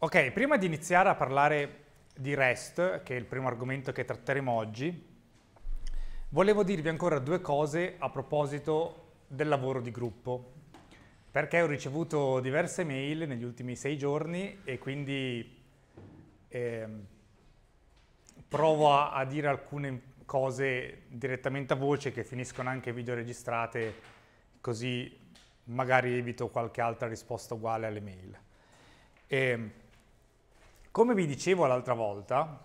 Ok, prima di iniziare a parlare di REST, che è il primo argomento che tratteremo oggi, volevo dirvi ancora due cose a proposito del lavoro di gruppo, perché ho ricevuto diverse mail negli ultimi sei giorni e quindi eh, provo a, a, dire alcune cose direttamente a voce che finiscono anche video registrate, così magari evito qualche altra risposta uguale alle mail. Eh, come vi dicevo l'altra volta,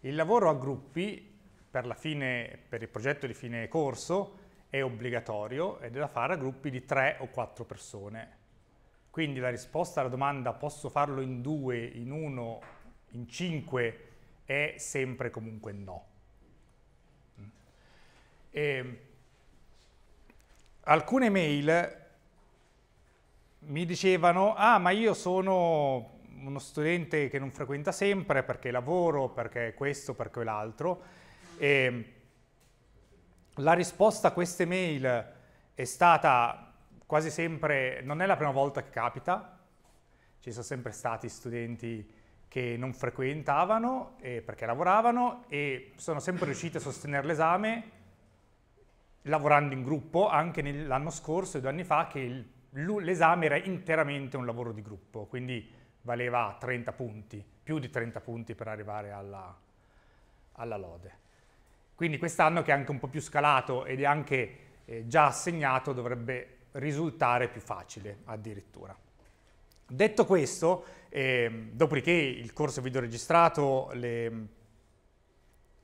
il lavoro a gruppi per, fine, per il progetto di fine corso è obbligatorio ed è da fare a gruppi di 3 o 4 persone. Quindi la risposta alla domanda posso farlo in 2, in 1, in 5 è sempre comunque no. E ehm, alcune mail mi dicevano, ah ma io sono uno studente che non frequenta sempre perché lavoro, perché questo, perché quell'altro. E ehm, la risposta a queste mail è stata quasi sempre, non è la prima volta che capita, ci sono sempre stati studenti che non frequentavano eh, perché lavoravano e sono sempre riusciti a sostenere l'esame lavorando in gruppo, anche l'anno scorso e due anni fa, che l'esame era interamente un lavoro di gruppo, quindi valeva 30 punti, più di 30 punti per arrivare alla, alla lode. Quindi quest'anno che è anche un po' più scalato ed è anche eh, già assegnato dovrebbe risultare più facile addirittura. Detto questo, eh, dopodiché il corso video registrato, le,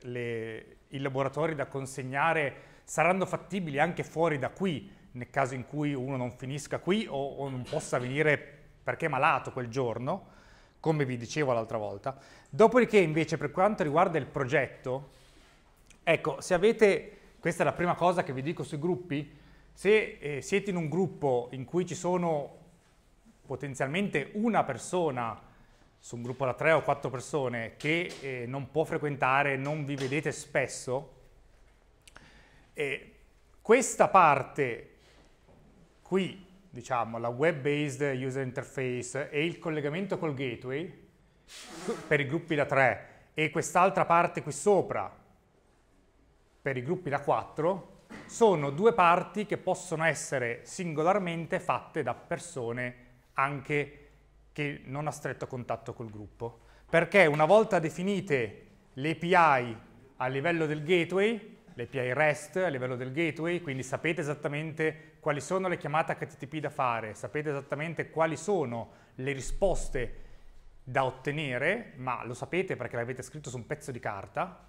le, i laboratori da consegnare saranno fattibili anche fuori da qui, nel caso in cui uno non finisca qui o, o non possa venire perché è malato quel giorno, come vi dicevo l'altra volta. Dopodiché invece per quanto riguarda il progetto, ecco, se avete, questa è la prima cosa che vi dico sui gruppi, se eh, siete in un gruppo in cui ci sono potenzialmente una persona, su un gruppo da tre o quattro persone, che eh, non può frequentare, non vi vedete spesso, eh, questa parte qui diciamo, la web-based user interface e il collegamento col gateway per i gruppi da 3 e quest'altra parte qui sopra per i gruppi da 4 sono due parti che possono essere singolarmente fatte da persone anche che non ha stretto contatto col gruppo. Perché una volta definite le API a livello del gateway, le API REST a livello del gateway, quindi sapete esattamente quali sono le chiamate HTTP da fare, sapete esattamente quali sono le risposte da ottenere, ma lo sapete perché l'avete scritto su un pezzo di carta,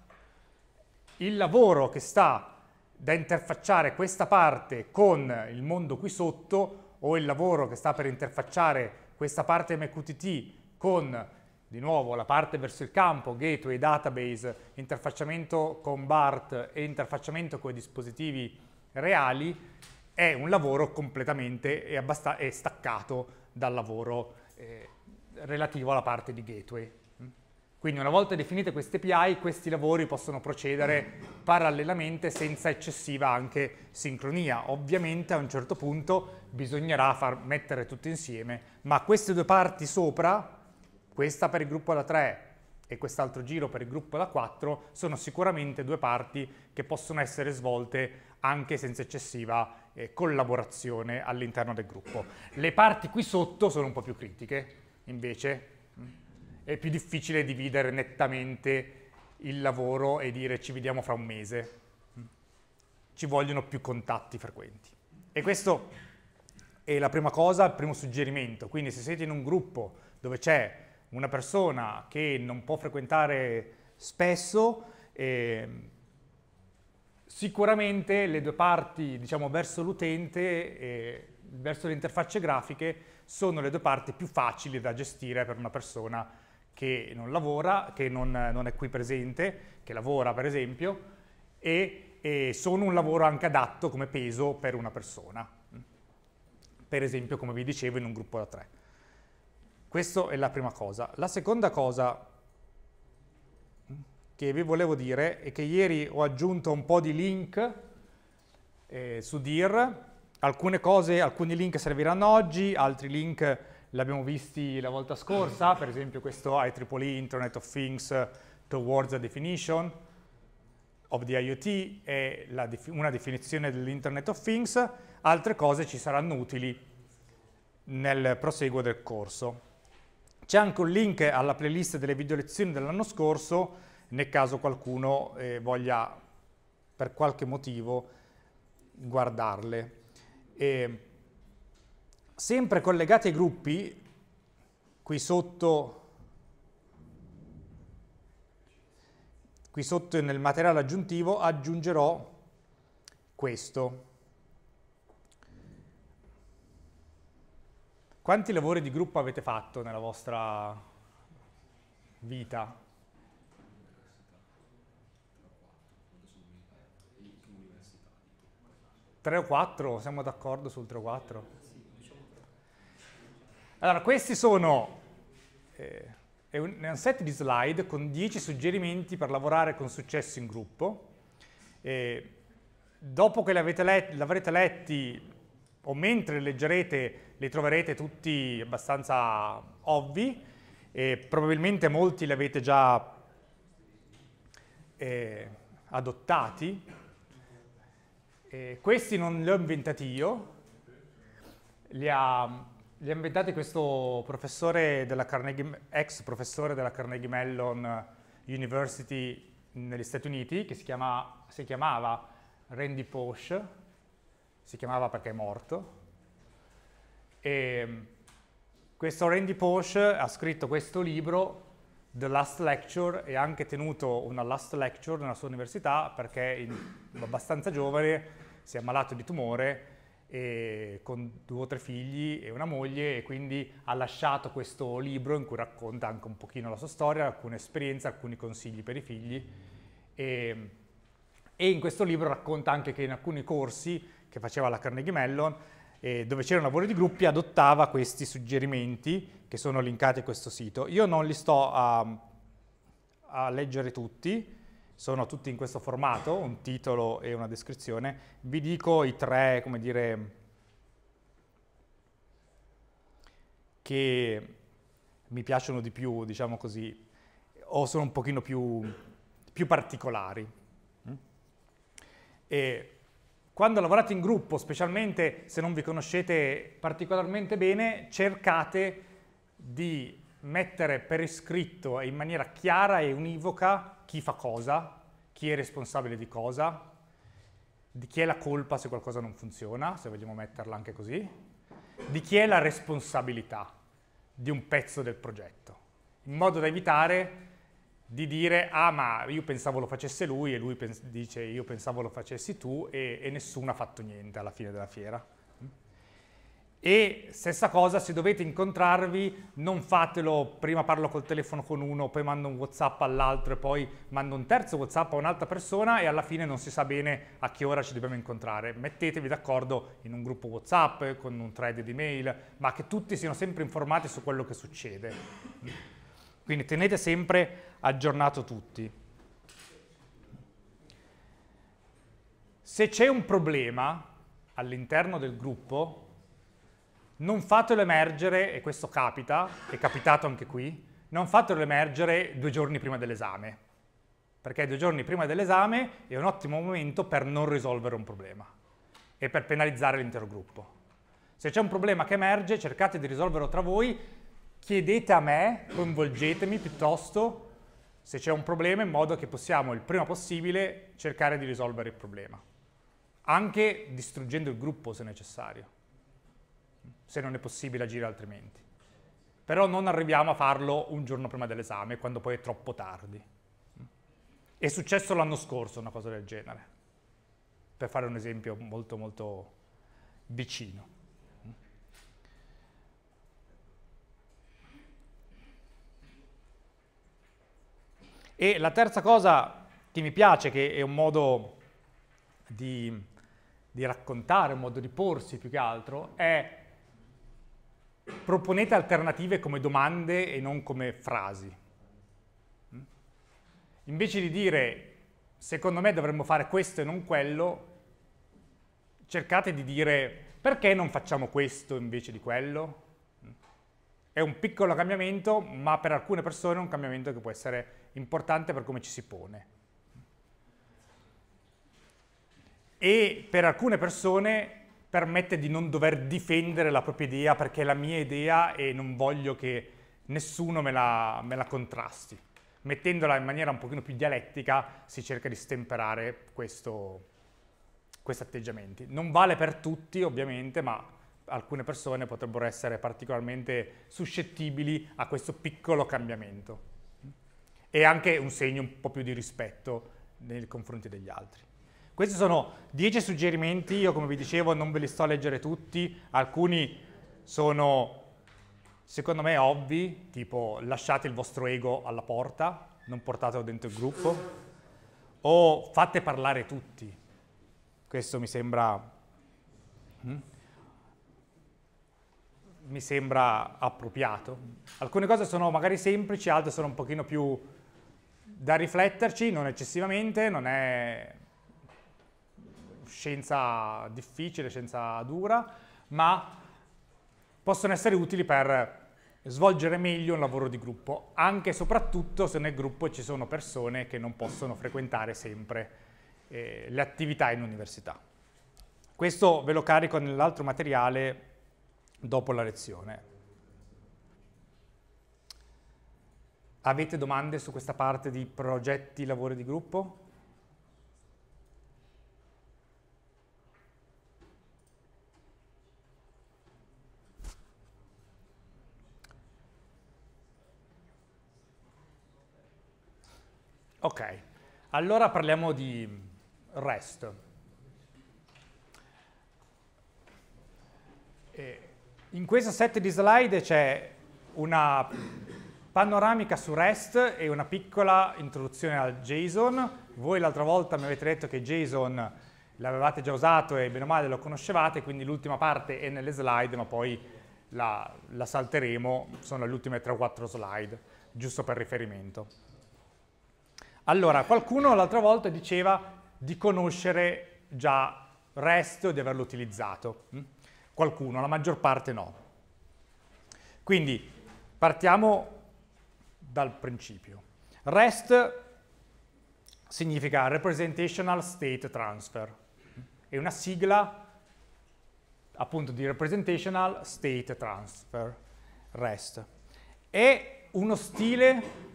il lavoro che sta da interfacciare questa parte con il mondo qui sotto o il lavoro che sta per interfacciare questa parte MQTT con di nuovo la parte verso il campo, gateway, database, interfacciamento con BART e interfacciamento con i dispositivi reali, è un lavoro completamente è è staccato dal lavoro eh, relativo alla parte di gateway. Mm. Quindi una volta definite queste API, questi lavori possono procedere parallelamente senza eccessiva anche sincronia. Ovviamente a un certo punto bisognerà far mettere tutto insieme, ma queste due parti sopra, questa per il gruppo da 3 e quest'altro giro per il gruppo da 4, sono sicuramente due parti che possono essere svolte anche senza eccessiva sincronia eh, collaborazione all'interno del gruppo. Le parti qui sotto sono un po' più critiche, invece mm, è più difficile dividere nettamente il lavoro e dire ci vediamo fra un mese. Mm. Ci vogliono più contatti frequenti. E questo è la prima cosa, il primo suggerimento. Quindi se siete in un gruppo dove c'è una persona che non può frequentare spesso, eh, Sicuramente le due parti, diciamo, verso l'utente e verso le interfacce grafiche sono le due parti più facili da gestire per una persona che non lavora, che non, non è qui presente, che lavora per esempio, e, e sono un lavoro anche adatto come peso per una persona. Per esempio, come vi dicevo, in un gruppo da tre. Questa è la prima cosa. La seconda cosa che vi volevo dire è che ieri ho aggiunto un po' di link eh, su DIR, alcune cose, alcuni link serviranno oggi, altri link li abbiamo visti la volta scorsa, per esempio questo IEEE Internet of Things Towards a Definition of the IoT è def una definizione dell'Internet of Things, altre cose ci saranno utili nel proseguo del corso. C'è anche un link alla playlist delle video lezioni dell'anno scorso nel caso qualcuno eh, voglia per qualche motivo guardarle. E sempre collegate ai gruppi, qui sotto, qui sotto nel materiale aggiuntivo aggiungerò questo. Quanti lavori di gruppo avete fatto nella vostra vita? 3 o 4, siamo d'accordo sul 3 o 4? Allora, questi sono eh, è un, è un, set di slide con 10 suggerimenti per lavorare con successo in gruppo. E dopo che li let, avrete letti o mentre li leggerete li troverete tutti abbastanza ovvi e probabilmente molti li avete già eh, adottati eh, questi non li ho inventati io, li ha, li ha inventati questo professore ex professore della Carnegie Mellon University negli Stati Uniti, che si, chiama, si chiamava Randy Posh, si chiamava perché è morto, e mm, questo Randy Posh ha scritto questo libro, The Last Lecture, e ha anche tenuto una last lecture nella sua università perché in, abbastanza giovane si è ammalato di tumore con due o tre figli e una moglie e quindi ha lasciato questo libro in cui racconta anche un pochino la sua storia, alcune esperienze, alcuni consigli per i figli e, e in questo libro racconta anche che in alcuni corsi che faceva la Carnegie Mellon eh, dove c'era un lavoro di gruppi adottava questi suggerimenti che sono linkati a questo sito. Io non li sto a, a leggere tutti, sono tutti in questo formato, un titolo e una descrizione. Vi dico i tre, come dire, che mi piacciono di più, diciamo così, o sono un pochino più, più particolari. Mm? E quando lavorate in gruppo, specialmente se non vi conoscete particolarmente bene, cercate di mettere per iscritto e in maniera chiara e univoca chi fa cosa, chi è responsabile di cosa, di chi è la colpa se qualcosa non funziona, se vogliamo metterla anche così, di chi è la responsabilità di un pezzo del progetto, in modo da evitare di dire ah ma io pensavo lo facesse lui e lui dice io pensavo lo facessi tu e, e nessuno ha fatto niente alla fine della fiera. E stessa cosa, se dovete incontrarvi, non fatelo, prima parlo col telefono con uno, poi mando un Whatsapp all'altro e poi mando un terzo Whatsapp a un'altra persona e alla fine non si sa bene a che ora ci dobbiamo incontrare. Mettetevi d'accordo in un gruppo Whatsapp, con un thread di mail, ma che tutti siano sempre informati su quello che succede. Quindi tenete sempre aggiornato tutti. Se c'è un problema all'interno del gruppo, non fatelo emergere, e questo capita, è capitato anche qui, non fatelo emergere due giorni prima dell'esame, perché due giorni prima dell'esame è un ottimo momento per non risolvere un problema e per penalizzare l'intero gruppo. Se c'è un problema che emerge, cercate di risolverlo tra voi, chiedete a me, coinvolgetemi piuttosto, se c'è un problema in modo che possiamo il prima possibile cercare di risolvere il problema, anche distruggendo il gruppo se necessario se non è possibile agire altrimenti. Però non arriviamo a farlo un giorno prima dell'esame, quando poi è troppo tardi. È successo l'anno scorso una cosa del genere, per fare un esempio molto molto vicino. E la terza cosa che mi piace, che è un modo di, di raccontare, un modo di porsi più che altro, è proponete alternative come domande e non come frasi. Mm? Invece di dire, secondo me dovremmo fare questo e non quello, cercate di dire, perché non facciamo questo invece di quello? Mm? È un piccolo cambiamento, ma per alcune persone è un cambiamento che può essere importante per come ci si pone. E per alcune persone permette di non dover difendere la propria idea perché è la mia idea e non voglio che nessuno me la, me la contrasti. Mettendola in maniera un pochino più dialettica si cerca di stemperare questo, questi atteggiamenti. Non vale per tutti ovviamente, ma alcune persone potrebbero essere particolarmente suscettibili a questo piccolo cambiamento. E anche un segno un po' più di rispetto nei confronti degli altri. Questi sono 10 suggerimenti, io come vi dicevo non ve li sto a leggere tutti, alcuni sono secondo me ovvi, tipo lasciate il vostro ego alla porta, non portatelo dentro il gruppo, o fate parlare tutti, questo mi sembra, hm? mi sembra appropriato. Alcune cose sono magari semplici, altre sono un pochino più da rifletterci, non eccessivamente, non è scienza difficile, scienza dura, ma possono essere utili per svolgere meglio un lavoro di gruppo, anche e soprattutto se nel gruppo ci sono persone che non possono frequentare sempre eh, le attività in università. Questo ve lo carico nell'altro materiale dopo la lezione. Avete domande su questa parte di progetti, lavori di gruppo? Ok, allora parliamo di REST. in questo set di slide c'è una panoramica su REST e una piccola introduzione al JSON. Voi l'altra volta mi avete detto che JSON l'avevate già usato e bene o male lo conoscevate, quindi l'ultima parte è nelle slide, ma poi la, la salteremo, sono le ultime 3 o 4 slide, giusto per riferimento. Allora, qualcuno l'altra volta diceva di conoscere già REST o di averlo utilizzato. Mm? Qualcuno, la maggior parte no. Quindi, partiamo dal principio. REST significa Representational State Transfer. È una sigla appunto di Representational State Transfer, REST. È uno stile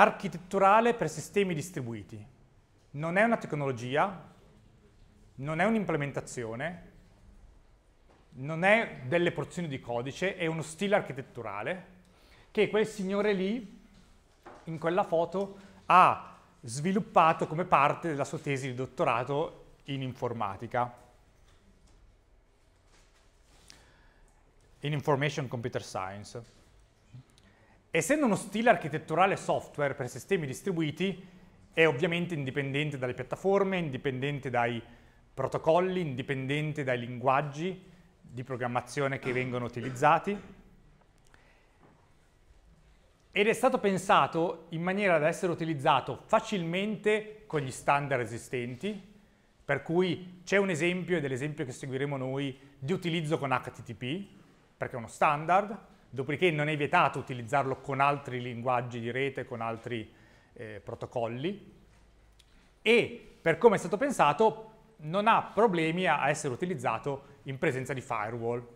architetturale per sistemi distribuiti. Non è una tecnologia, non è un'implementazione, non è delle porzioni di codice, è uno stile architetturale che quel signore lì, in quella foto, ha sviluppato come parte della sua tesi di dottorato in informatica. In Information Computer Science. Essendo uno stile architetturale software per sistemi distribuiti, è ovviamente indipendente dalle piattaforme, indipendente dai protocolli, indipendente dai linguaggi di programmazione che vengono utilizzati ed è stato pensato in maniera da essere utilizzato facilmente con gli standard esistenti, per cui c'è un esempio, ed è l'esempio che seguiremo noi, di utilizzo con HTTP, perché è uno standard, dopodiché non è vietato utilizzarlo con altri linguaggi di rete, con altri eh, protocolli e per come è stato pensato non ha problemi a essere utilizzato in presenza di firewall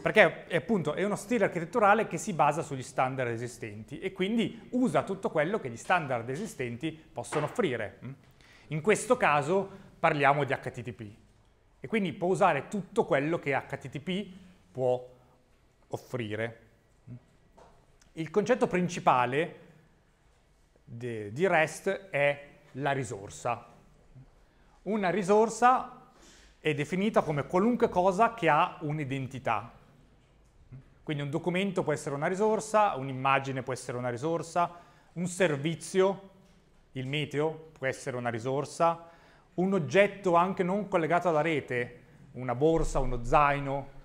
perché appunto è uno stile architetturale che si basa sugli standard esistenti e quindi usa tutto quello che gli standard esistenti possono offrire. In questo caso parliamo di HTTP e quindi può usare tutto quello che HTTP può offrire offrire. Il concetto principale di REST è la risorsa. Una risorsa è definita come qualunque cosa che ha un'identità. Quindi un documento può essere una risorsa, un'immagine può essere una risorsa, un servizio, il meteo, può essere una risorsa, un oggetto anche non collegato alla rete, una borsa, uno zaino,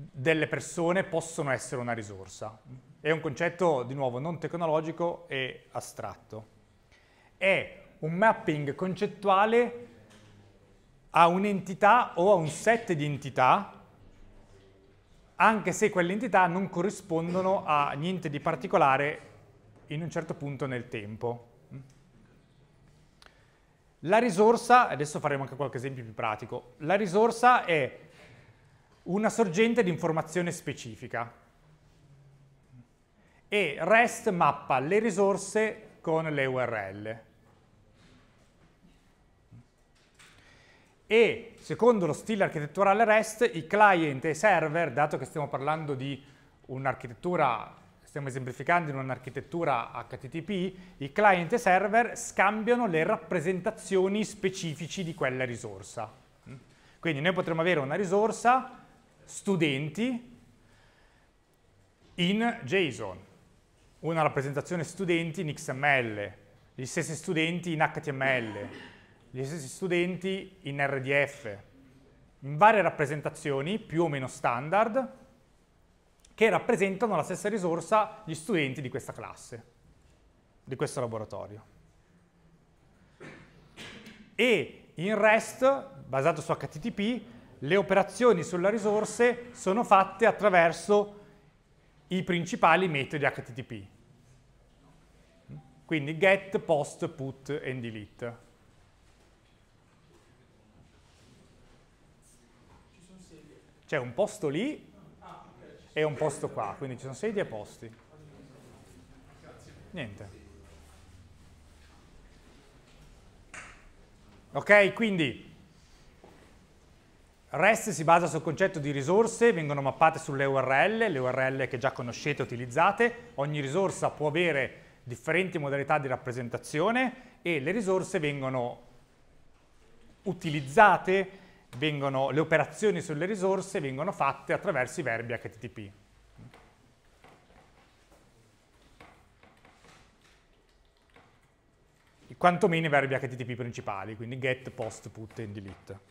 delle persone possono essere una risorsa. È un concetto, di nuovo, non tecnologico e astratto. È un mapping concettuale a un'entità o a un set di entità, anche se quelle entità non corrispondono a niente di particolare in un certo punto nel tempo. La risorsa, adesso faremo anche qualche esempio più pratico, la risorsa è una sorgente di informazione specifica e REST mappa le risorse con le URL. E secondo lo stile architetturale REST, i client e i server, dato che stiamo parlando di un'architettura, stiamo esemplificando in un'architettura HTTP, i client e server scambiano le rappresentazioni specifici di quella risorsa. Quindi noi potremmo avere una risorsa studenti in JSON, una rappresentazione studenti in XML, gli stessi studenti in HTML, gli stessi studenti in RDF, in varie rappresentazioni più o meno standard che rappresentano la stessa risorsa gli studenti di questa classe, di questo laboratorio. E in REST, basato su HTTP, le operazioni sulle risorse sono fatte attraverso i principali metodi HTTP. Quindi get, post, put e delete. C'è un posto lì e un posto qua, quindi ci sono sedie e posti. Niente. Ok, quindi REST si basa sul concetto di risorse, vengono mappate sulle URL, le URL che già conoscete e utilizzate, ogni risorsa può avere differenti modalità di rappresentazione e le risorse vengono utilizzate, vengono, le operazioni sulle risorse vengono fatte attraverso i verbi HTTP. quantomeno i verbi HTTP principali, quindi get, post, put e delete.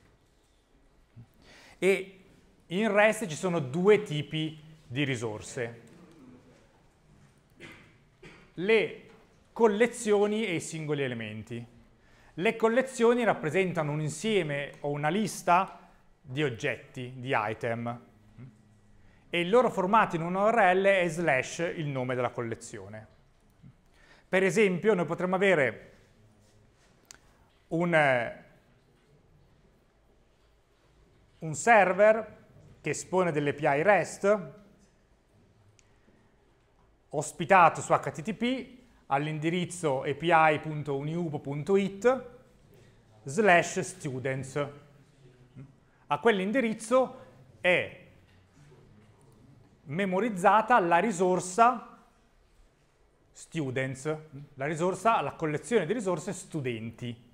E in REST ci sono due tipi di risorse. Le collezioni e i singoli elementi. Le collezioni rappresentano un insieme o una lista di oggetti, di item, e il loro formato in un URL è slash il nome della collezione. Per esempio, noi potremmo avere un eh, un server che espone delle API REST ospitato su HTTP all'indirizzo api.uniupo.it slash students. A quell'indirizzo è memorizzata la risorsa students, la, risorsa, la collezione di risorse studenti.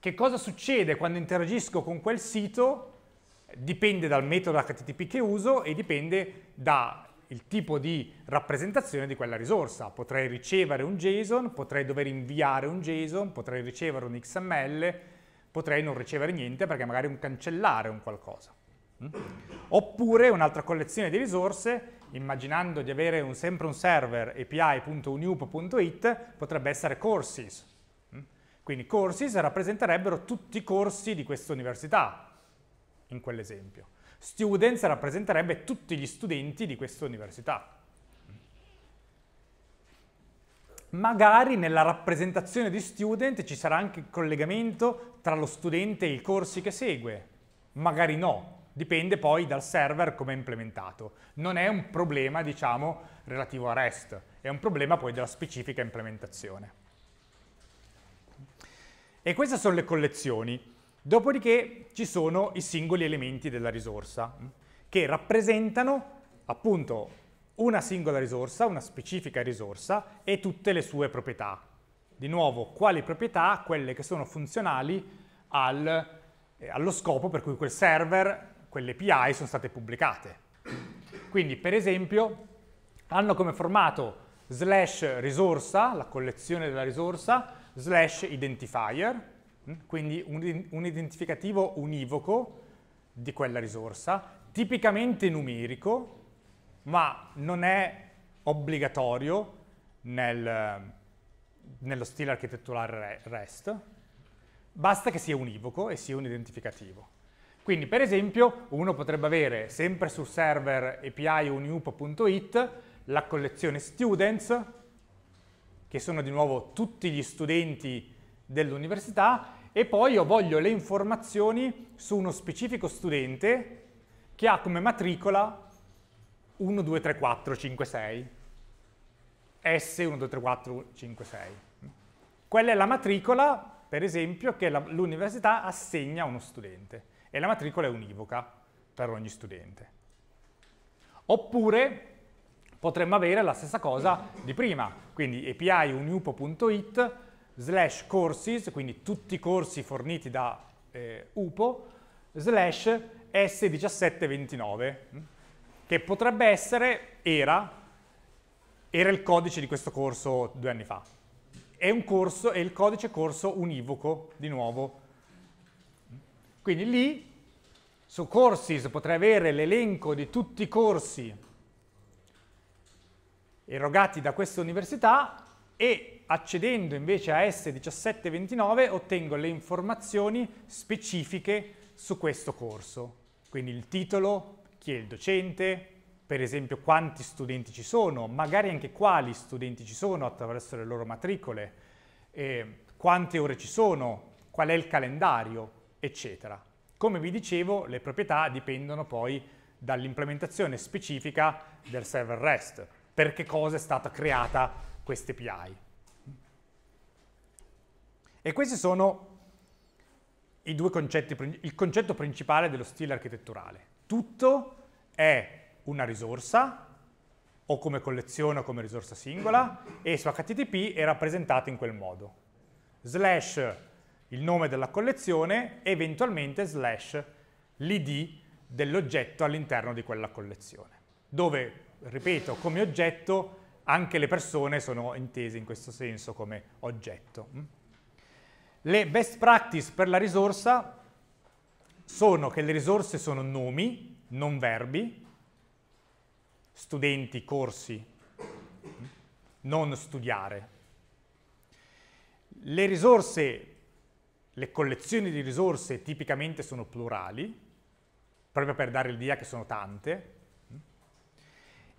Che cosa succede quando interagisco con quel sito? dipende dal metodo HTTP che uso e dipende dal tipo di rappresentazione di quella risorsa. Potrei ricevere un JSON, potrei dover inviare un JSON, potrei ricevere un XML, potrei non ricevere niente perché magari un cancellare un qualcosa. Mm? Oppure un'altra collezione di risorse, immaginando di avere un, sempre un server api.unup.it, potrebbe essere courses. Mm? Quindi courses rappresenterebbero tutti i corsi di questa università, in quell'esempio. Students rappresenterebbe tutti gli studenti di questa università. Magari nella rappresentazione di student ci sarà anche il collegamento tra lo studente e i corsi che segue. Magari no, dipende poi dal server come è implementato. Non è un problema, diciamo, relativo a REST, è un problema poi della specifica implementazione. E queste sono le collezioni. Dopodiché ci sono i singoli elementi della risorsa, mm, che rappresentano appunto una singola risorsa, una specifica risorsa e tutte le sue proprietà. Di nuovo, quali proprietà? Quelle che sono funzionali al, eh, allo scopo per cui quel server, quelle API sono state pubblicate. Quindi, per esempio, hanno come formato slash risorsa, la collezione della risorsa, slash identifier, Mm? quindi un, un identificativo univoco di quella risorsa, tipicamente numerico, ma non è obbligatorio nel, nello stile architetturale REST, basta che sia univoco e sia un identificativo. Quindi per esempio uno potrebbe avere sempre sul server apiunup.it la collezione students, che sono di nuovo tutti gli studenti dell'università, e poi io voglio le informazioni su uno specifico studente che ha come matricola 1, 2, 3, 4, 5, 6, S, 1, 2, 3, 4, 5, 6. Quella è la matricola, per esempio, che l'università assegna a uno studente e la matricola è univoca per ogni studente. Oppure potremmo avere la stessa cosa di prima, quindi api.uniupo.it slash courses, quindi tutti i corsi forniti da eh, UPO, slash S1729, mm, che potrebbe essere, era, era il codice di questo corso due anni fa. È, un corso, è il codice corso univoco, di nuovo. Quindi lì, su Courses, potrei avere l'elenco di tutti i corsi erogati da questa università e accedendo invece a S1729 ottengo le informazioni specifiche su questo corso, quindi il titolo, chi è il docente, per esempio quanti studenti ci sono, magari anche quali studenti ci sono attraverso le loro matricole, eh, quante ore ci sono, qual è il calendario, eccetera. Come vi dicevo, le proprietà dipendono poi dall'implementazione specifica del server REST, per che cosa è stata creata queste API. E questi sono i due concetti, il concetto principale dello stile architetturale. Tutto è una risorsa, o come collezione o come risorsa singola, e su HTTP è rappresentato in quel modo. Slash il nome della collezione, eventualmente slash l'id dell'oggetto all'interno di quella collezione, dove, ripeto, come oggetto anche le persone sono intese in questo senso come oggetto. Mm? Le best practice per la risorsa sono che le risorse sono nomi, non verbi, studenti, corsi, mm? non studiare. Le risorse, le collezioni di risorse tipicamente sono plurali, proprio per dare l'idea che sono tante, mm?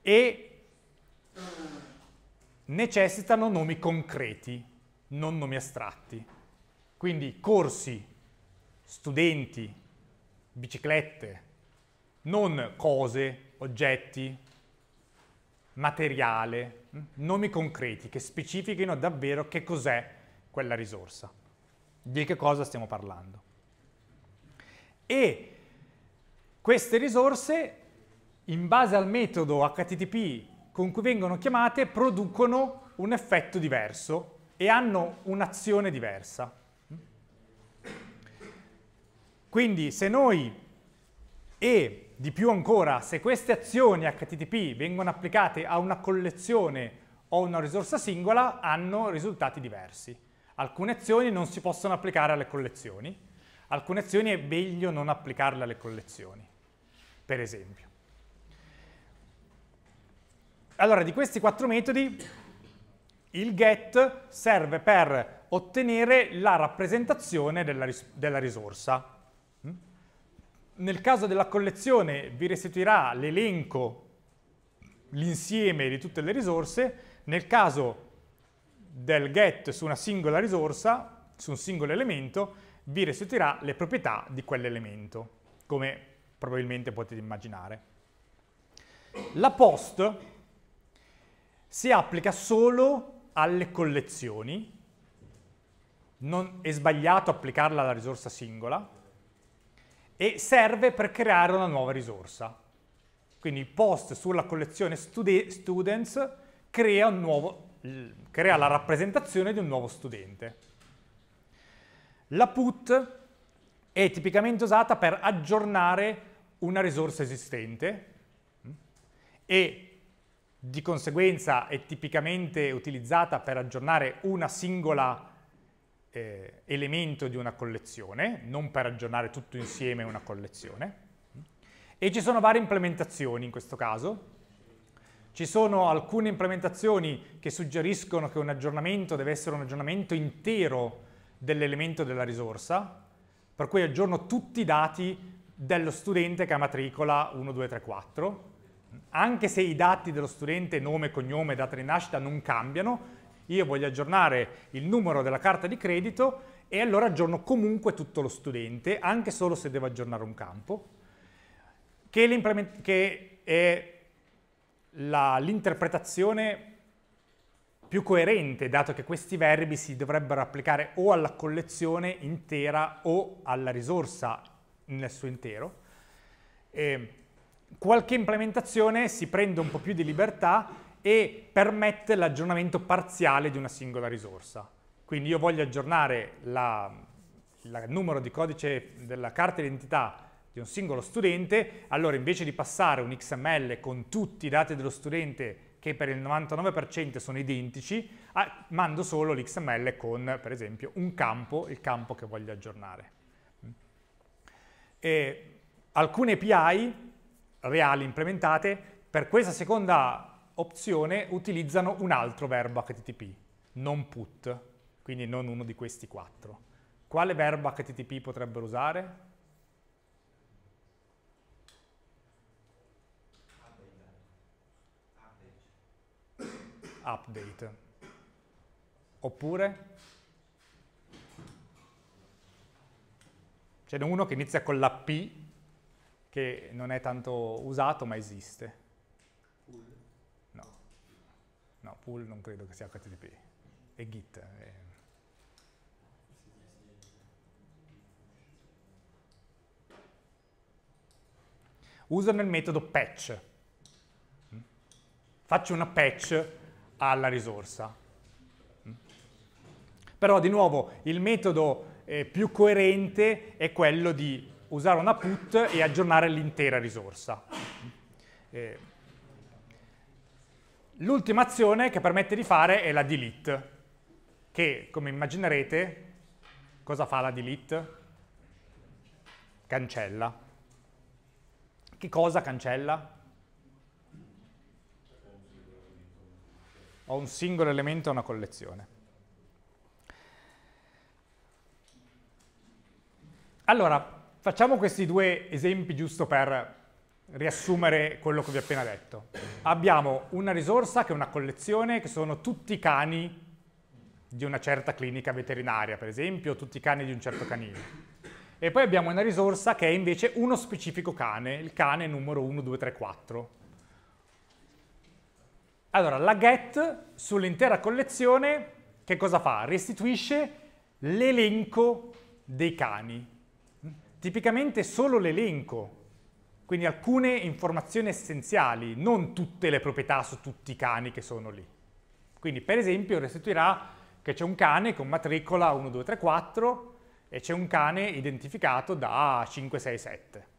e necessitano nomi concreti, non nomi astratti. Quindi corsi, studenti, biciclette, non cose, oggetti, materiale, mm, nomi concreti che specifichino davvero che cos'è quella risorsa, di che cosa stiamo parlando. E queste risorse, in base al metodo HTTP con cui vengono chiamate producono un effetto diverso e hanno un'azione diversa. Quindi se noi e di più ancora, se queste azioni HTTP vengono applicate a una collezione o una risorsa singola, hanno risultati diversi. Alcune azioni non si possono applicare alle collezioni, alcune azioni è meglio non applicarle alle collezioni, per esempio. Allora, di questi quattro metodi, il get serve per ottenere la rappresentazione della, ris della risorsa. Mm? Nel caso della collezione vi restituirà l'elenco, l'insieme di tutte le risorse, nel caso del get su una singola risorsa, su un singolo elemento, vi restituirà le proprietà di quell'elemento, come probabilmente potete immaginare. La post si applica solo alle collezioni, non è sbagliato applicarla alla risorsa singola, e serve per creare una nuova risorsa. Quindi il post sulla collezione students crea, nuovo, crea la rappresentazione di un nuovo studente. La put è tipicamente usata per aggiornare una risorsa esistente mm, e di conseguenza è tipicamente utilizzata per aggiornare una singola eh, elemento di una collezione, non per aggiornare tutto insieme una collezione. E ci sono varie implementazioni in questo caso. Ci sono alcune implementazioni che suggeriscono che un aggiornamento deve essere un aggiornamento intero dell'elemento della risorsa, per cui aggiorno tutti i dati dello studente che ha matricola 1, 2, 3, 4, anche se i dati dello studente, nome, cognome, data di nascita non cambiano, io voglio aggiornare il numero della carta di credito e allora aggiorno comunque tutto lo studente, anche solo se devo aggiornare un campo, che, che è l'interpretazione più coerente, dato che questi verbi si dovrebbero applicare o alla collezione intera o alla risorsa nel suo intero. E ehm, qualche implementazione si prende un po' più di libertà e permette l'aggiornamento parziale di una singola risorsa. Quindi io voglio aggiornare il numero di codice della carta d'identità di un singolo studente, allora invece di passare un XML con tutti i dati dello studente che per il 99% sono identici, ah, mando solo l'XML con, per esempio, un campo, il campo che voglio aggiornare. E alcune API reali implementate, per questa seconda opzione utilizzano un altro verbo HTTP, non put, quindi non uno di questi quattro. Quale verbo HTTP potrebbero usare? update. Oppure c'è uno che inizia con la P che non è tanto usato ma esiste. Pool? No, no pool non credo che sia HTTP, è Git. È... Usano il metodo patch. Mm? Faccio una patch alla risorsa. Mm? Però di nuovo il metodo eh, più coerente è quello di usare una put e aggiornare l'intera risorsa. Eh, L'ultima azione che permette di fare è la delete, che come immaginerete, cosa fa la delete? Cancella. Che cosa cancella? Ho un singolo elemento e una collezione. Allora, Facciamo questi due esempi giusto per riassumere quello che vi ho appena detto. Abbiamo una risorsa che è una collezione che sono tutti i cani di una certa clinica veterinaria, per esempio, tutti i cani di un certo canile. E poi abbiamo una risorsa che è invece uno specifico cane, il cane numero 1234. Allora, la get sull'intera collezione che cosa fa? Restituisce l'elenco dei cani, tipicamente solo l'elenco, quindi alcune informazioni essenziali, non tutte le proprietà su tutti i cani che sono lì. Quindi per esempio restituirà che c'è un cane con matricola 1234 e c'è un cane identificato da 567.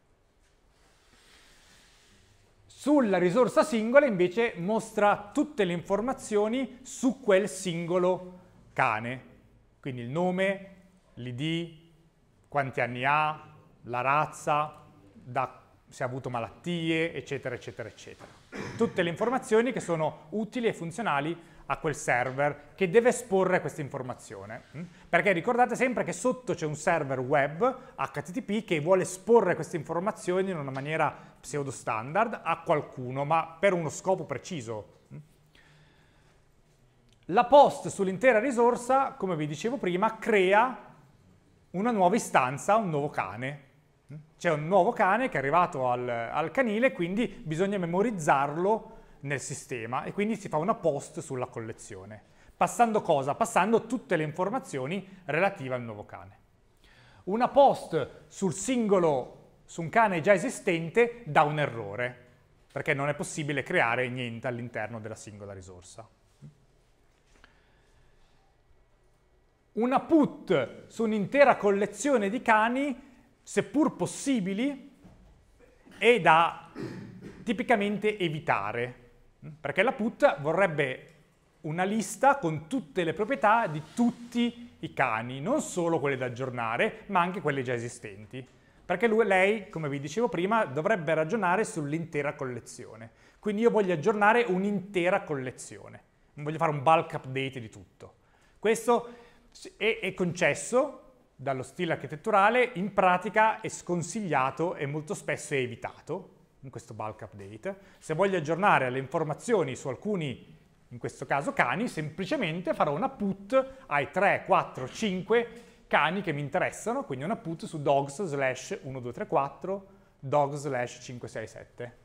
Sulla risorsa singola invece mostra tutte le informazioni su quel singolo cane, quindi il nome, l'id, quanti anni ha, la razza, da, se ha avuto malattie, eccetera, eccetera, eccetera. Tutte le informazioni che sono utili e funzionali a quel server che deve esporre questa informazione. Mm? Perché ricordate sempre che sotto c'è un server web HTTP che vuole esporre queste informazioni in una maniera pseudo standard a qualcuno, ma per uno scopo preciso. Mm? La post sull'intera risorsa, come vi dicevo prima, crea una nuova istanza, un nuovo cane, c'è un nuovo cane che è arrivato al, al canile, quindi bisogna memorizzarlo nel sistema e quindi si fa una post sulla collezione. Passando cosa? Passando tutte le informazioni relative al nuovo cane. Una post sul singolo, su un cane già esistente, dà un errore, perché non è possibile creare niente all'interno della singola risorsa. Una put su un'intera collezione di cani seppur possibili, è da tipicamente evitare, perché la put vorrebbe una lista con tutte le proprietà di tutti i cani, non solo quelle da aggiornare, ma anche quelle già esistenti. Perché lui, lei, come vi dicevo prima, dovrebbe ragionare sull'intera collezione. Quindi io voglio aggiornare un'intera collezione, non voglio fare un bulk update di tutto. Questo è, è concesso dallo stile architetturale, in pratica è sconsigliato e molto spesso è evitato in questo bulk update. Se voglio aggiornare le informazioni su alcuni, in questo caso cani, semplicemente farò una put ai 3, 4, 5 cani che mi interessano, quindi una put su dogs slash 1234, dog slash 567.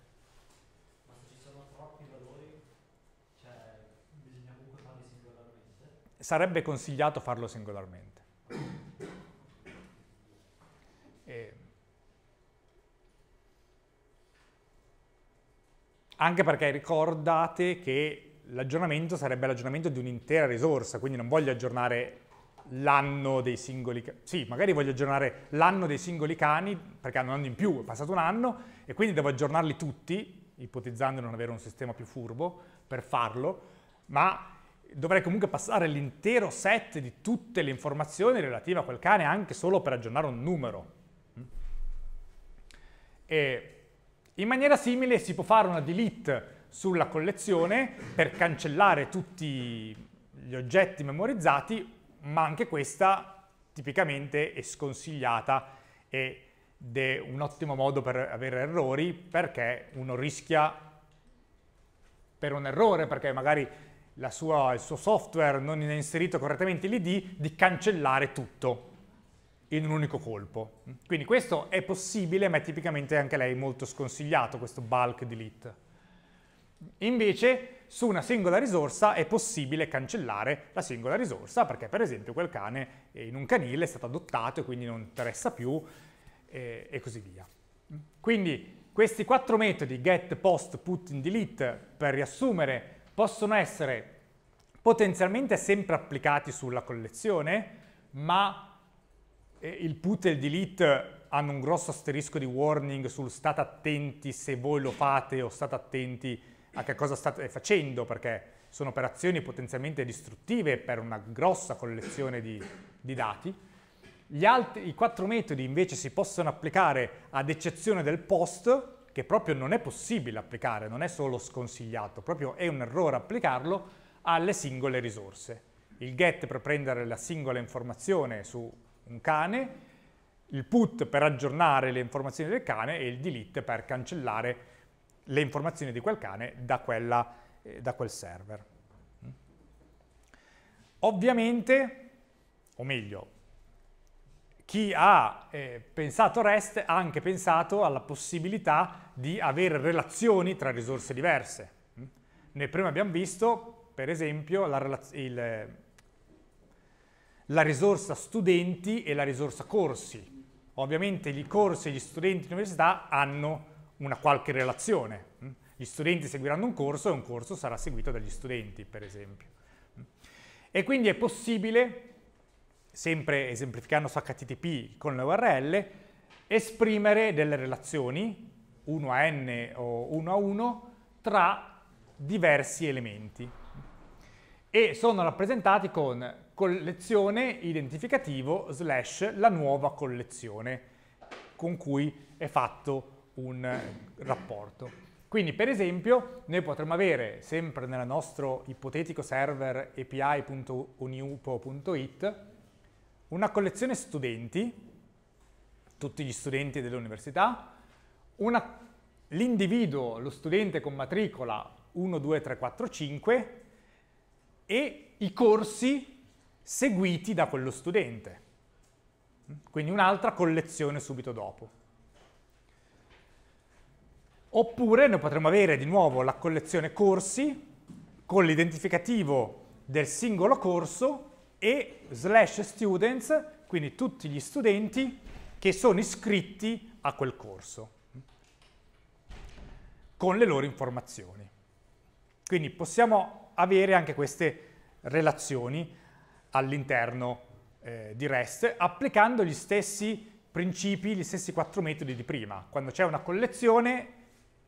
Ma se ci sono troppi valori, cioè, bisogna comunque farli singolarmente? Sarebbe consigliato farlo singolarmente. Anche perché ricordate che l'aggiornamento sarebbe l'aggiornamento di un'intera risorsa, quindi non voglio aggiornare l'anno dei singoli cani. Sì, magari voglio aggiornare l'anno dei singoli cani, perché hanno un anno in più, è passato un anno, e quindi devo aggiornarli tutti, ipotizzando di non avere un sistema più furbo per farlo, ma dovrei comunque passare l'intero set di tutte le informazioni relative a quel cane, anche solo per aggiornare un numero. Mm. E in maniera simile si può fare una delete sulla collezione per cancellare tutti gli oggetti memorizzati, ma anche questa tipicamente è sconsigliata ed è un ottimo modo per avere errori perché uno rischia per un errore, perché magari sua, il suo software non ha inserito correttamente l'ID, di cancellare tutto in un unico colpo. Quindi questo è possibile, ma è tipicamente anche lei molto sconsigliato, questo bulk delete. Invece su una singola risorsa è possibile cancellare la singola risorsa perché per esempio quel cane in un canile è stato adottato e quindi non interessa più e così via. Quindi questi quattro metodi get, post, put, in delete per riassumere possono essere potenzialmente sempre applicati sulla collezione ma il put e il delete hanno un grosso asterisco di warning sul state attenti se voi lo fate o state attenti a che cosa state facendo, perché sono operazioni potenzialmente distruttive per una grossa collezione di, di dati. Altri, I quattro metodi invece si possono applicare ad eccezione del post, che proprio non è possibile applicare, non è solo sconsigliato, proprio è un errore applicarlo alle singole risorse. Il get per prendere la singola informazione su un cane, il put per aggiornare le informazioni del cane e il delete per cancellare le informazioni di quel cane da, quella, eh, da quel server. Mm? Ovviamente, o meglio, chi ha eh, pensato REST ha anche pensato alla possibilità di avere relazioni tra risorse diverse. Mm? Nel primo abbiamo visto, per esempio, il, eh, la risorsa studenti e la risorsa corsi. Ovviamente i corsi e gli studenti di università hanno una qualche relazione. Gli studenti seguiranno un corso e un corso sarà seguito dagli studenti, per esempio. E quindi è possibile, sempre esemplificando su HTTP con le URL, esprimere delle relazioni, 1 a n o 1 a 1, tra diversi elementi. E sono rappresentati con collezione identificativo slash la nuova collezione con cui è fatto un rapporto. Quindi per esempio noi potremmo avere sempre nel nostro ipotetico server api.unupo.it una collezione studenti, tutti gli studenti dell'università, l'individuo, lo studente con matricola 1, 2, 3, 4, 5 e i corsi seguiti da quello studente. Quindi un'altra collezione subito dopo. Oppure noi potremmo avere di nuovo la collezione corsi con l'identificativo del singolo corso e slash students, quindi tutti gli studenti che sono iscritti a quel corso con le loro informazioni. Quindi possiamo avere anche queste relazioni all'interno eh, di REST, applicando gli stessi principi, gli stessi quattro metodi di prima. Quando c'è una collezione,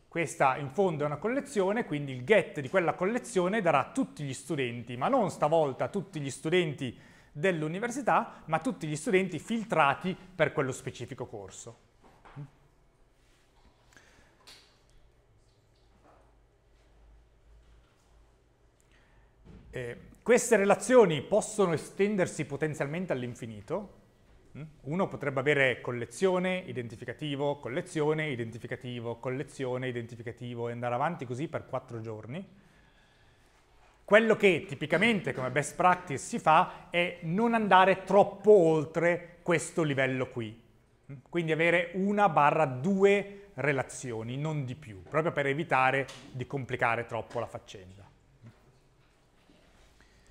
questa in fondo è una collezione, quindi il get di quella collezione darà tutti gli studenti, ma non stavolta tutti gli studenti dell'università, ma tutti gli studenti filtrati per quello specifico corso. Mm. Eh, queste relazioni possono estendersi potenzialmente all'infinito. Mm? Uno potrebbe avere collezione, identificativo, collezione, identificativo, collezione, identificativo e andare avanti così per quattro giorni. Quello che tipicamente come best practice si fa è non andare troppo oltre questo livello qui. Mm? Quindi avere una barra due relazioni, non di più, proprio per evitare di complicare troppo la faccenda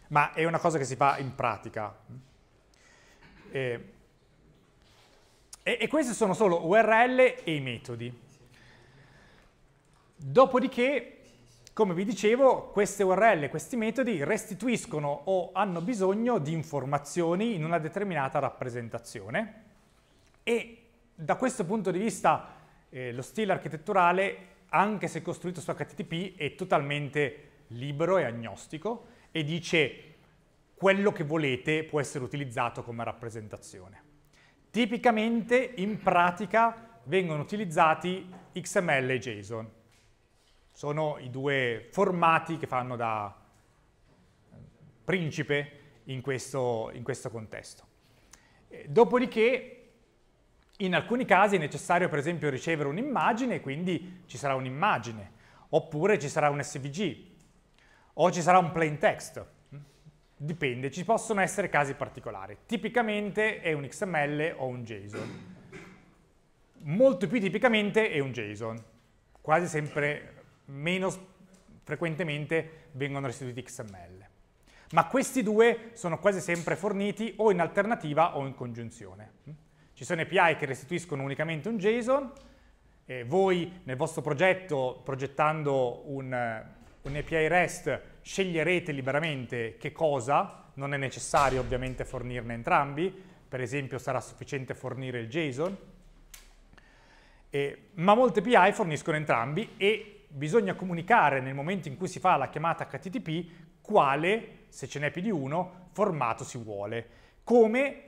ma è una cosa che si fa in pratica. E, e queste sono solo URL e i metodi. Dopodiché, come vi dicevo, queste URL, e questi metodi restituiscono o hanno bisogno di informazioni in una determinata rappresentazione e da questo punto di vista eh, lo stile architetturale, anche se costruito su HTTP, è totalmente libero e agnostico e dice quello che volete può essere utilizzato come rappresentazione. Tipicamente in pratica vengono utilizzati XML e JSON. Sono i due formati che fanno da eh, principe in questo, in questo contesto. Eh, dopodiché in alcuni casi è necessario per esempio ricevere un'immagine, quindi ci sarà un'immagine, oppure ci sarà un SVG, o ci sarà un plain text. Dipende, ci possono essere casi particolari. Tipicamente è un XML o un JSON. Molto più tipicamente è un JSON. Quasi sempre meno frequentemente vengono restituiti XML. Ma questi due sono quasi sempre forniti o in alternativa o in congiunzione. Ci sono API che restituiscono unicamente un JSON, voi nel vostro progetto, progettando un, un API REST sceglierete liberamente che cosa, non è necessario ovviamente fornirne entrambi, per esempio sarà sufficiente fornire il JSON, e, ma molte API forniscono entrambi e bisogna comunicare nel momento in cui si fa la chiamata HTTP quale, se ce n'è più di uno, formato si vuole, come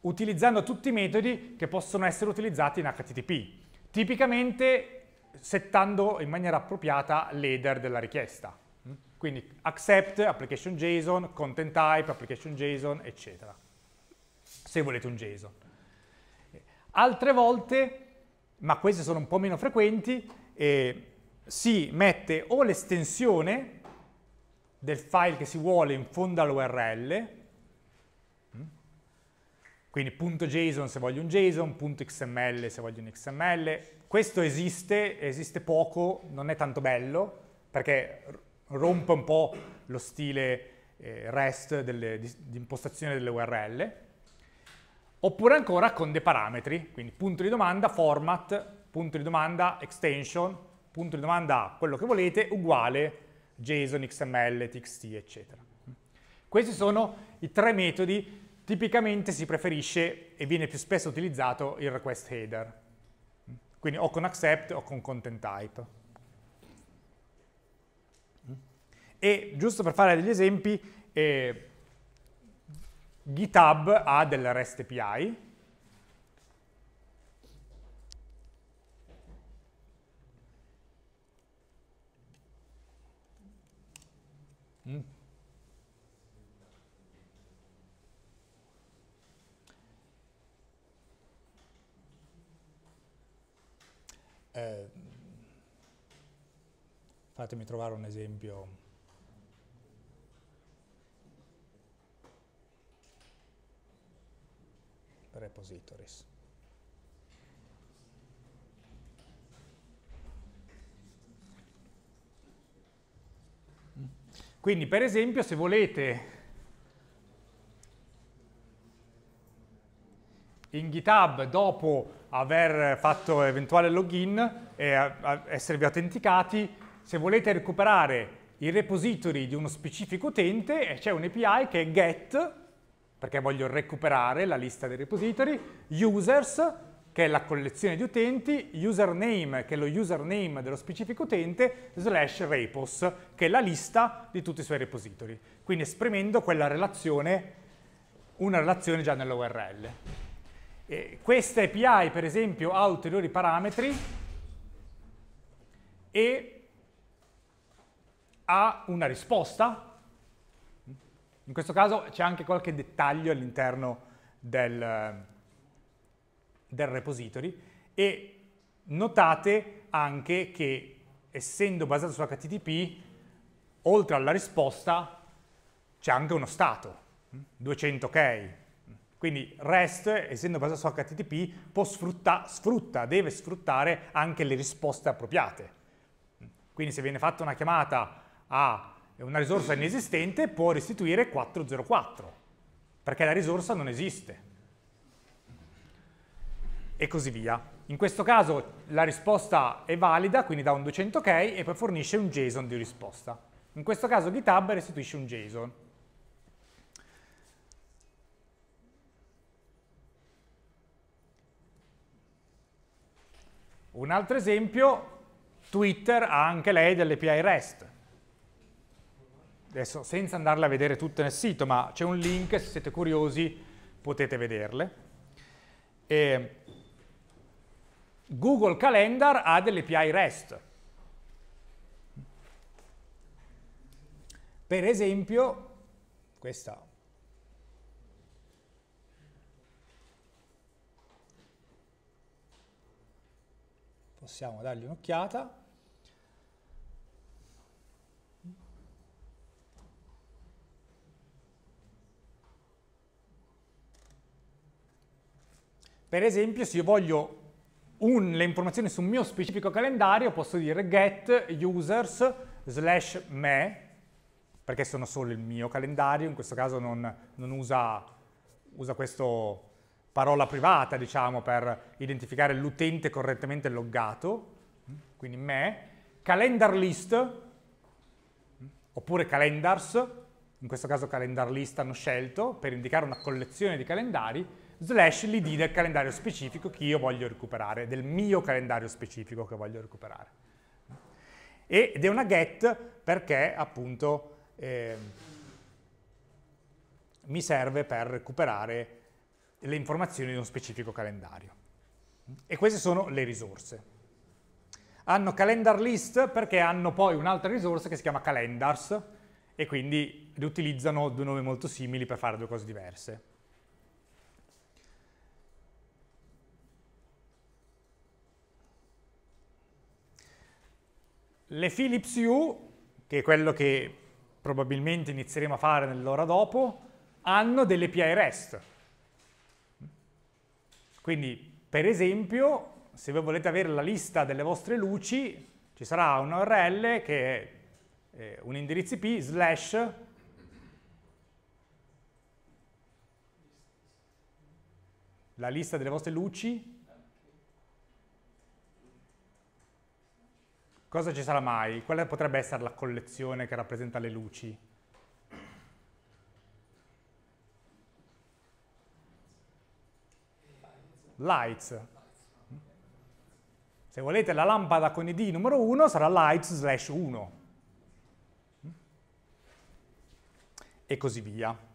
utilizzando tutti i metodi che possono essere utilizzati in HTTP. Tipicamente settando in maniera appropriata l'header della richiesta. Mm? Quindi accept, application JSON, content type, application JSON, eccetera. Se volete un JSON. Altre volte, ma queste sono un po' meno frequenti, eh, si mette o l'estensione del file che si vuole in fondo all'URL, mm? quindi .json se voglio un JSON, .xml se voglio un XML, questo esiste, esiste poco, non è tanto bello, perché rompe un po' lo stile eh, REST delle, di, di impostazione delle URL, oppure ancora con dei parametri, quindi punto di domanda, format, punto di domanda, extension, punto di domanda, quello che volete, uguale JSON, XML, TXT, eccetera. Questi sono i tre metodi, tipicamente si preferisce e viene più spesso utilizzato il request header quindi o con accept o con content type. Mm? E giusto per fare degli esempi, eh, GitHub ha delle REST API, Eh, fatemi trovare un esempio. repositories. Mm. Quindi per esempio se volete in GitHub dopo aver fatto eventuale login e esservi autenticati, se volete recuperare i repository di uno specifico utente, eh, c'è un API che è get, perché voglio recuperare la lista dei repository, users, che è la collezione di utenti, username, che è lo username dello specifico utente, slash repos, che è la lista di tutti i suoi repository. Quindi esprimendo quella relazione, una relazione già nell'URL. Eh, questa API, per esempio, ha ulteriori parametri e ha una risposta. In questo caso c'è anche qualche dettaglio all'interno del, del repository e notate anche che essendo basato su HTTP, oltre alla risposta c'è anche uno stato, 200 ok, quindi REST, essendo basato su HTTP, sfrutta, sfrutta, deve sfruttare anche le risposte appropriate. Quindi se viene fatta una chiamata a una risorsa inesistente, può restituire 404, perché la risorsa non esiste. E così via. In questo caso la risposta è valida, quindi dà un 200 ok e poi fornisce un JSON di risposta. In questo caso GitHub restituisce un JSON. Un altro esempio, Twitter ha anche lei delle API REST. Adesso senza andarle a vedere tutte nel sito, ma c'è un link, se siete curiosi potete vederle. E Google Calendar ha delle API REST. Per esempio, questa possiamo dargli un'occhiata. Per esempio, se io voglio un, le informazioni sul mio specifico calendario, posso dire get users slash me, perché sono solo il mio calendario, in questo caso non, non usa, usa questo parola privata, diciamo, per identificare l'utente correttamente loggato, quindi me, calendar list, oppure calendars, in questo caso calendar list hanno scelto, per indicare una collezione di calendari, slash l'id del calendario specifico che io voglio recuperare, del mio calendario specifico che voglio recuperare. Ed è una get perché appunto eh, mi serve per recuperare le informazioni di uno specifico calendario. E queste sono le risorse. Hanno calendar list perché hanno poi un'altra risorsa che si chiama calendars e quindi riutilizzano due nomi molto simili per fare due cose diverse. Le Philips U, che è quello che probabilmente inizieremo a fare nell'ora dopo, hanno delle API REST, quindi, per esempio, se voi volete avere la lista delle vostre luci, ci sarà un URL che è eh, un indirizzo IP slash la lista delle vostre luci. Cosa ci sarà mai? Quale potrebbe essere la collezione che rappresenta le luci? lights. Se volete la lampada con id numero 1 sarà lights slash 1. E così via.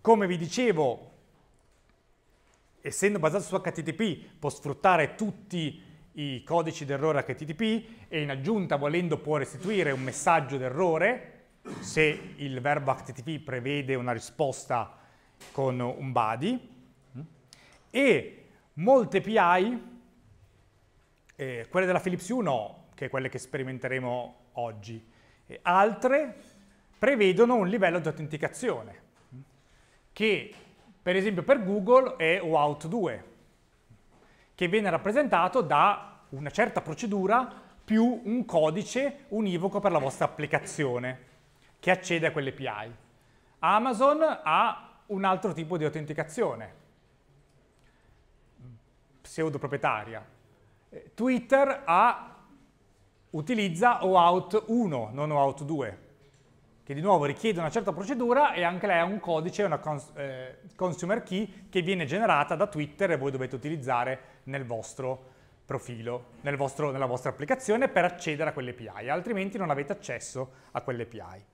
Come vi dicevo, essendo basato su HTTP, può sfruttare tutti i codici d'errore HTTP e in aggiunta, volendo, può restituire un messaggio d'errore se il verbo HTTP prevede una risposta con un body e molte PI, eh, quelle della Philips 1, che è quelle che sperimenteremo oggi, e altre prevedono un livello di autenticazione che per esempio per Google è OAuth 2 che viene rappresentato da una certa procedura più un codice univoco per la vostra applicazione che accede a quell'API. Amazon ha un altro tipo di autenticazione, pseudoproprietaria. Eh, Twitter ha, utilizza OAuth 1, non OAuth 2, che di nuovo richiede una certa procedura e anche lei ha un codice, una cons eh, consumer key che viene generata da Twitter e voi dovete utilizzare nel vostro profilo, nel vostro, nella vostra applicazione per accedere a quell'API, altrimenti non avete accesso a quell'API.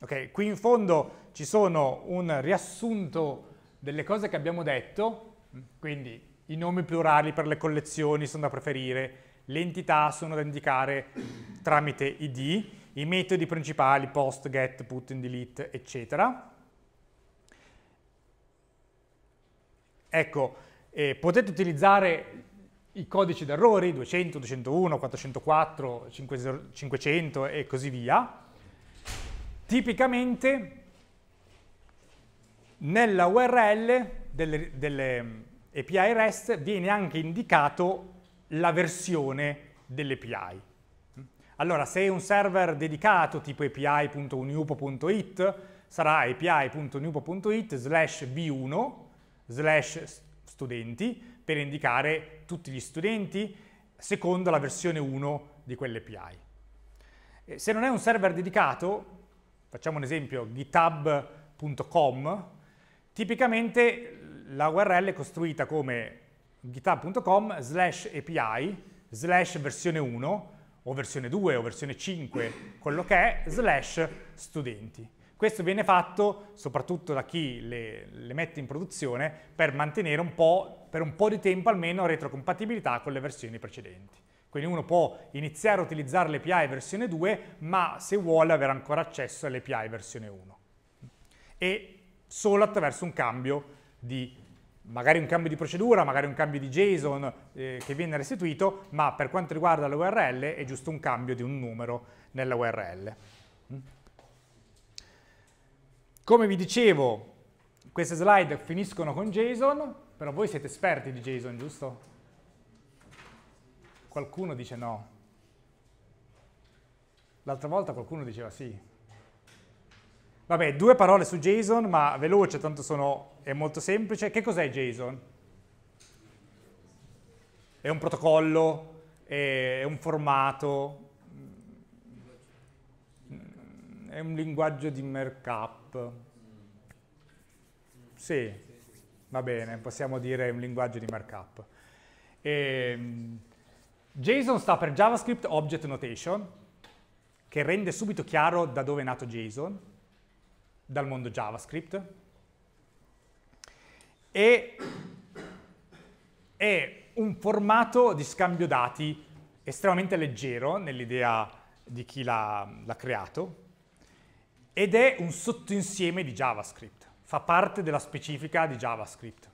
Ok, qui in fondo ci sono un riassunto delle cose che abbiamo detto, quindi i nomi plurali per le collezioni sono da preferire, le entità sono da indicare tramite id, i metodi principali post, get, put, and delete, eccetera. Ecco, eh, potete utilizzare i codici d'errori 200, 201, 404, 500 e così via. Tipicamente nella URL delle, delle mm, API REST viene anche indicato la versione dell'API. Allora, se è un server dedicato tipo api.unupo.it, sarà api.unupo.it slash v1 slash studenti, per indicare tutti gli studenti secondo la versione 1 di quell'API. Eh, se non è un server dedicato, facciamo un esempio, github.com, tipicamente la URL è costruita come github.com slash API slash versione 1 o versione 2 o versione 5, quello che è, slash studenti. Questo viene fatto soprattutto da chi le, le mette in produzione per mantenere un po', per un po' di tempo almeno retrocompatibilità con le versioni precedenti. Quindi uno può iniziare a utilizzare l'API versione 2, ma se vuole avere ancora accesso all'API versione 1. E solo attraverso un cambio di, magari un cambio di procedura, magari un cambio di JSON eh, che viene restituito, ma per quanto riguarda l'URL è giusto un cambio di un numero nella URL. Come vi dicevo, queste slide finiscono con JSON, però voi siete esperti di JSON, giusto? Qualcuno dice no. L'altra volta qualcuno diceva sì. Vabbè, due parole su JSON, ma veloce, tanto sono, è molto semplice. Che cos'è JSON? È un protocollo, è un formato, è un linguaggio di markup sì, va bene, possiamo dire un linguaggio di markup. E, ehm, JSON sta per JavaScript Object Notation, che rende subito chiaro da dove è nato JSON, dal mondo JavaScript, e è un formato di scambio dati estremamente leggero nell'idea di chi l'ha creato, ed è un sottoinsieme di JavaScript, fa parte della specifica di JavaScript.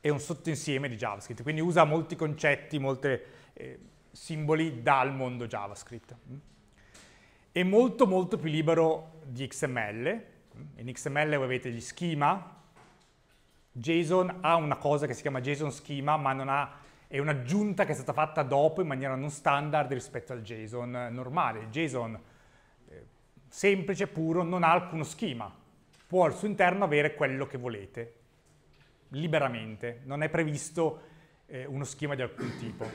È un sottoinsieme di JavaScript, quindi usa molti concetti, molti eh, simboli dal mondo JavaScript. È molto molto più libero di XML. In XML voi avete gli schema, JSON ha una cosa che si chiama JSON schema, ma ha, è un'aggiunta che è stata fatta dopo in maniera non standard rispetto al JSON normale. Il JSON semplice, puro, non ha alcuno schema. Può al suo interno avere quello che volete, liberamente. Non è previsto eh, uno schema di alcun tipo.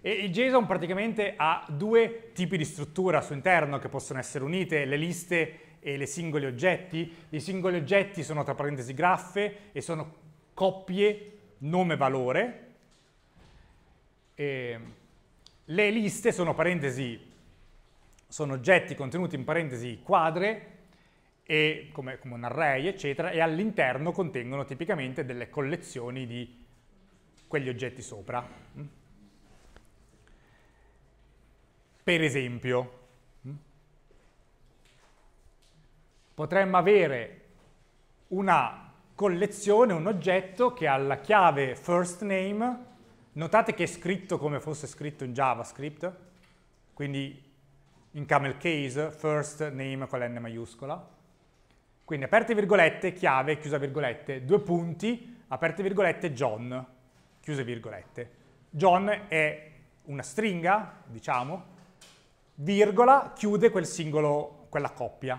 E il JSON praticamente ha due tipi di struttura al suo interno che possono essere unite, le liste e le singoli oggetti. I singoli oggetti sono tra parentesi graffe e sono coppie nome-valore. Le liste sono parentesi sono oggetti contenuti in parentesi quadre e, come, come un array, eccetera, e all'interno contengono tipicamente delle collezioni di quegli oggetti sopra. Per esempio, potremmo avere una collezione, un oggetto che ha la chiave first name, notate che è scritto come fosse scritto in JavaScript, quindi in camel case, first name con l'N maiuscola. Quindi aperte virgolette, chiave, chiusa virgolette, due punti, aperte virgolette, John, chiuse virgolette. John è una stringa, diciamo, virgola, chiude quel singolo, quella coppia.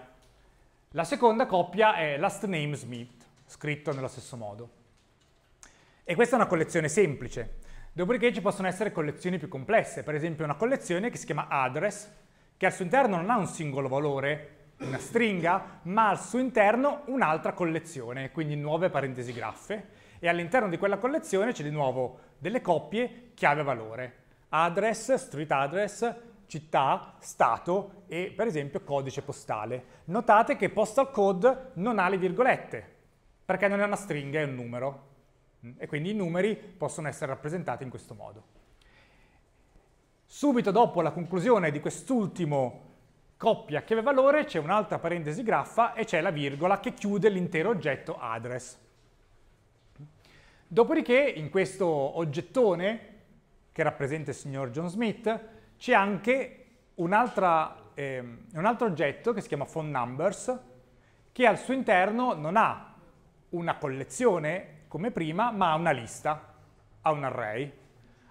La seconda coppia è last name Smith, scritto nello stesso modo. E questa è una collezione semplice. Dopodiché ci possono essere collezioni più complesse, per esempio una collezione che si chiama address, che al suo interno non ha un singolo valore, una stringa, ma al suo interno un'altra collezione, quindi nuove parentesi graffe, e all'interno di quella collezione c'è di nuovo delle coppie chiave-valore, address, street address, città, stato e per esempio codice postale. Notate che postal code non ha le virgolette, perché non è una stringa, è un numero, e quindi i numeri possono essere rappresentati in questo modo. Subito dopo la conclusione di quest'ultimo coppia che aveva valore c'è un'altra parentesi graffa e c'è la virgola che chiude l'intero oggetto address. Dopodiché in questo oggettone che rappresenta il signor John Smith c'è anche un, eh, un altro oggetto che si chiama phone numbers che al suo interno non ha una collezione come prima ma ha una lista, ha un array,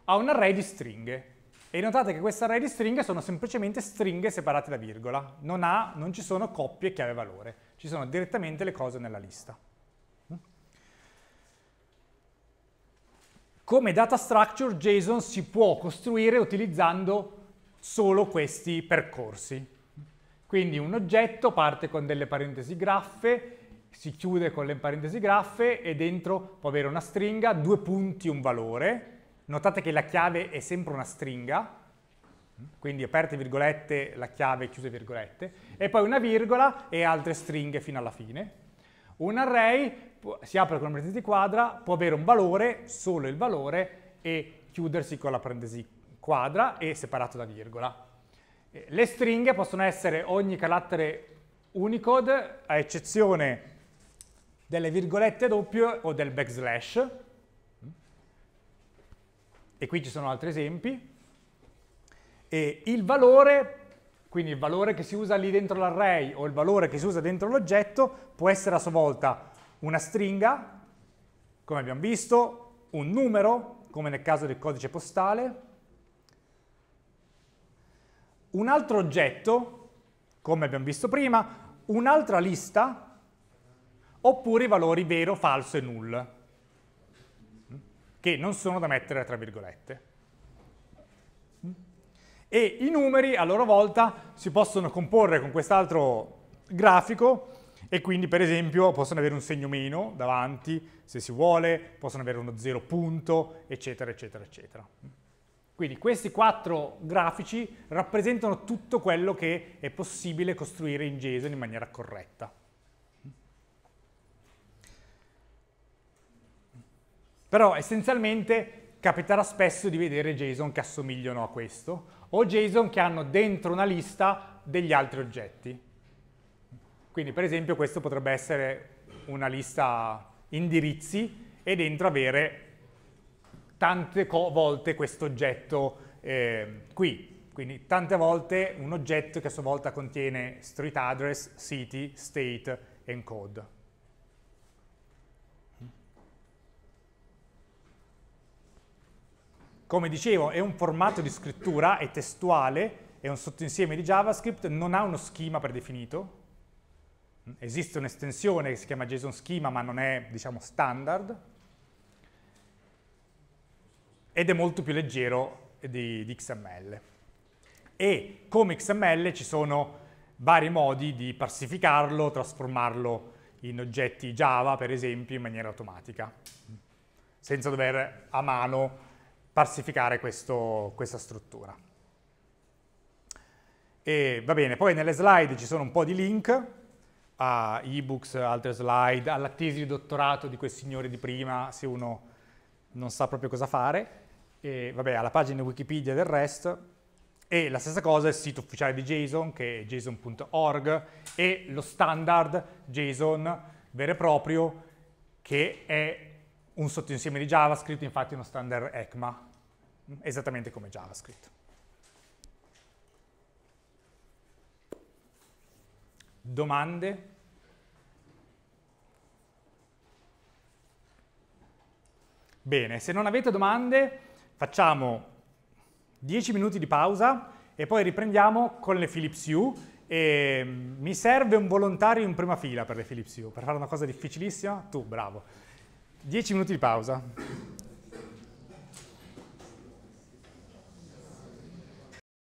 ha un array di stringhe e notate che questo array di stringhe sono semplicemente stringhe separate da virgola, non, ha, non ci sono coppie chiave valore, ci sono direttamente le cose nella lista. Mm? Come data structure JSON si può costruire utilizzando solo questi percorsi. Quindi un oggetto parte con delle parentesi graffe, si chiude con le parentesi graffe e dentro può avere una stringa, due punti, un valore, Notate che la chiave è sempre una stringa, quindi aperte virgolette, la chiave chiuse virgolette, e poi una virgola e altre stringhe fino alla fine. Un array si apre con una parentesi quadra, può avere un valore, solo il valore, e chiudersi con la parentesi quadra e separato da virgola. Eh, le stringhe possono essere ogni carattere Unicode, a eccezione delle virgolette doppio o del backslash, e qui ci sono altri esempi, e il valore, quindi il valore che si usa lì dentro l'array o il valore che si usa dentro l'oggetto, può essere a sua volta una stringa, come abbiamo visto, un numero, come nel caso del codice postale, un altro oggetto, come abbiamo visto prima, un'altra lista, oppure i valori vero, falso e null che non sono da mettere tra virgolette. E i numeri a loro volta si possono comporre con quest'altro grafico e quindi per esempio possono avere un segno meno davanti se si vuole, possono avere uno zero punto, eccetera, eccetera, eccetera. Quindi questi quattro grafici rappresentano tutto quello che è possibile costruire in JSON in maniera corretta. Però essenzialmente capiterà spesso di vedere JSON che assomigliano a questo o JSON che hanno dentro una lista degli altri oggetti. Quindi per esempio questo potrebbe essere una lista indirizzi e dentro avere tante volte questo oggetto eh, qui. Quindi tante volte un oggetto che a sua volta contiene street address, city, state e code. Come dicevo, è un formato di scrittura, è testuale, è un sottoinsieme di JavaScript, non ha uno schema predefinito. Esiste un'estensione che si chiama JSON schema, ma non è, diciamo, standard. Ed è molto più leggero di, di XML. E come XML ci sono vari modi di parsificarlo, trasformarlo in oggetti Java, per esempio, in maniera automatica, senza dover a mano parsificare questo, questa struttura. E, va bene, poi nelle slide ci sono un po' di link a ebooks, altre slide, alla tesi di dottorato di quel signore di prima, se uno non sa proprio cosa fare, e, vabbè, alla pagina Wikipedia del resto, e la stessa cosa è il sito ufficiale di JSON, che è json.org, e lo standard JSON vero e proprio, che è un sottoinsieme di JavaScript, infatti uno standard ECMA, esattamente come JavaScript. Domande? Bene, se non avete domande facciamo 10 minuti di pausa e poi riprendiamo con le Philips Hue e mm, mi serve un volontario in prima fila per le Philips Hue, per fare una cosa difficilissima? Tu, bravo. 10 minuti di pausa.